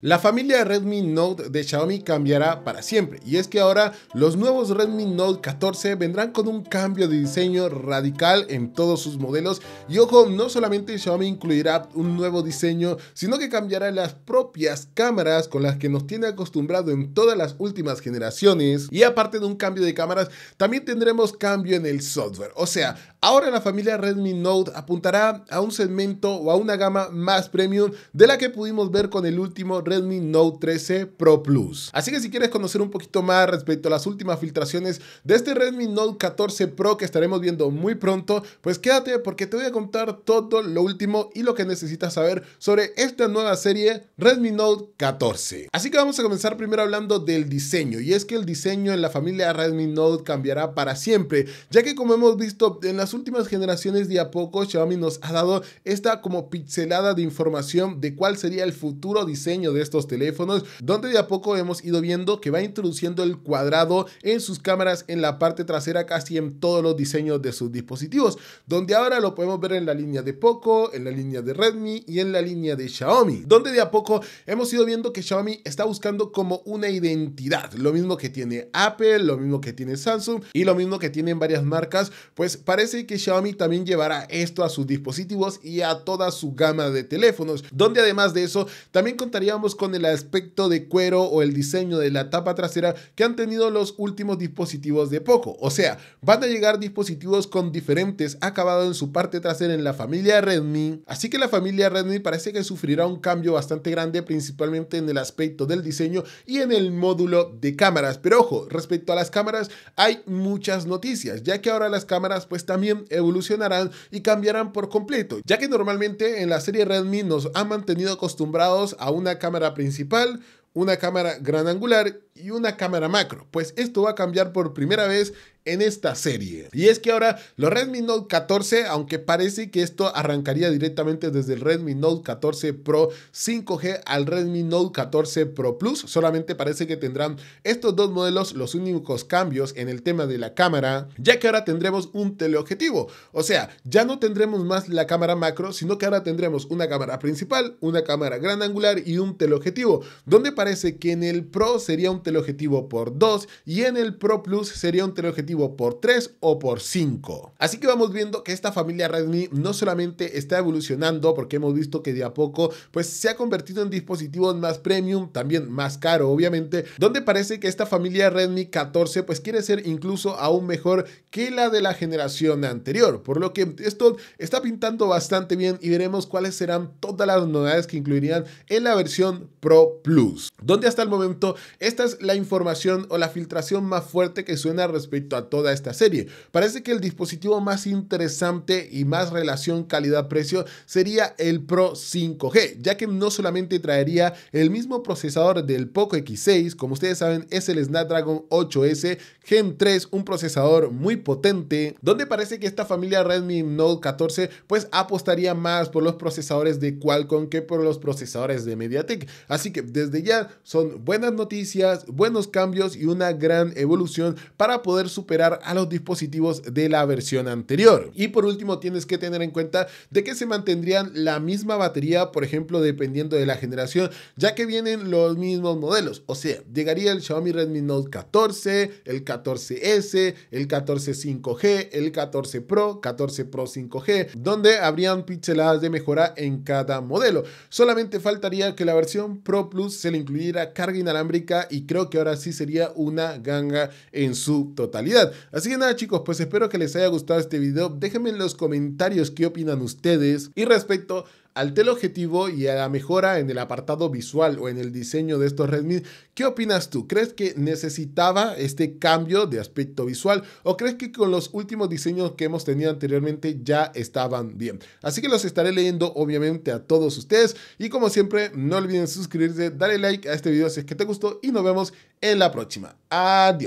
La familia Redmi Note de Xiaomi cambiará para siempre y es que ahora los nuevos Redmi Note 14 vendrán con un cambio de diseño radical en todos sus modelos y ojo, no solamente Xiaomi incluirá un nuevo diseño, sino que cambiará las propias cámaras con las que nos tiene acostumbrado en todas las últimas generaciones y aparte de un cambio de cámaras, también tendremos cambio en el software, o sea, Ahora la familia Redmi Note apuntará a un segmento o a una gama más premium de la que pudimos ver con el último Redmi Note 13 Pro Plus. Así que si quieres conocer un poquito más respecto a las últimas filtraciones de este Redmi Note 14 Pro que estaremos viendo muy pronto, pues quédate porque te voy a contar todo lo último y lo que necesitas saber sobre esta nueva serie Redmi Note 14. Así que vamos a comenzar primero hablando del diseño y es que el diseño en la familia Redmi Note cambiará para siempre, ya que como hemos visto en las últimas generaciones de a poco Xiaomi nos ha dado esta como pixelada de información de cuál sería el futuro diseño de estos teléfonos, donde de a poco hemos ido viendo que va introduciendo el cuadrado en sus cámaras en la parte trasera casi en todos los diseños de sus dispositivos, donde ahora lo podemos ver en la línea de Poco, en la línea de Redmi y en la línea de Xiaomi, donde de a poco hemos ido viendo que Xiaomi está buscando como una identidad, lo mismo que tiene Apple, lo mismo que tiene Samsung y lo mismo que tienen varias marcas, pues parece que Xiaomi también llevará esto a sus dispositivos y a toda su gama de teléfonos, donde además de eso también contaríamos con el aspecto de cuero o el diseño de la tapa trasera que han tenido los últimos dispositivos de Poco. O sea, van a llegar dispositivos con diferentes acabados en su parte trasera en la familia Redmi, así que la familia Redmi parece que sufrirá un cambio bastante grande principalmente en el aspecto del diseño y en el módulo de cámaras. Pero ojo, respecto a las cámaras hay muchas noticias, ya que ahora las cámaras pues también evolucionarán y cambiarán por completo, ya que normalmente en la serie Redmi nos ha mantenido acostumbrados a una cámara principal, una cámara gran angular y una cámara macro. Pues esto va a cambiar por primera vez en esta serie. Y es que ahora los Redmi Note 14, aunque parece que esto arrancaría directamente desde el Redmi Note 14 Pro 5G al Redmi Note 14 Pro Plus, solamente parece que tendrán estos dos modelos los únicos cambios en el tema de la cámara, ya que ahora tendremos un teleobjetivo. O sea, ya no tendremos más la cámara macro, sino que ahora tendremos una cámara principal, una cámara gran angular y un teleobjetivo, donde parece que en el Pro sería un objetivo por 2 y en el Pro Plus sería un teleobjetivo por 3 o por 5. Así que vamos viendo que esta familia Redmi no solamente está evolucionando porque hemos visto que de a poco pues se ha convertido en dispositivos más premium, también más caro obviamente, donde parece que esta familia Redmi 14 pues quiere ser incluso aún mejor que la de la generación anterior, por lo que esto está pintando bastante bien y veremos cuáles serán todas las novedades que incluirían en la versión Pro Plus donde hasta el momento esta es la información o la filtración más fuerte que suena respecto a toda esta serie. Parece que el dispositivo más interesante y más relación calidad-precio sería el Pro 5G, ya que no solamente traería el mismo procesador del Poco X6, como ustedes saben es el Snapdragon 8S Gen 3, un procesador muy potente, donde parece que esta familia Redmi Note 14 pues apostaría más por los procesadores de Qualcomm que por los procesadores de MediaTek. Así que desde ya son buenas noticias, buenos cambios y una gran evolución para poder superar a los dispositivos de la versión anterior. Y por último tienes que tener en cuenta de que se mantendrían la misma batería, por ejemplo, dependiendo de la generación, ya que vienen los mismos modelos. O sea, llegaría el Xiaomi Redmi Note 14, el 14S, el 14 5G, el 14 Pro, 14 Pro 5G, donde habrían pinceladas de mejora en cada modelo. Solamente faltaría que la versión Pro Plus se le incluyera a carga inalámbrica y creo que ahora sí sería una ganga en su totalidad. Así que nada chicos, pues espero que les haya gustado este video. Déjenme en los comentarios qué opinan ustedes y respecto al teleobjetivo objetivo y a la mejora en el apartado visual o en el diseño de estos Redmi, ¿qué opinas tú? ¿Crees que necesitaba este cambio de aspecto visual o crees que con los últimos diseños que hemos tenido anteriormente ya estaban bien? Así que los estaré leyendo obviamente a todos ustedes y como siempre no olviden suscribirse, darle like a este video si es que te gustó y nos vemos en la próxima. Adiós.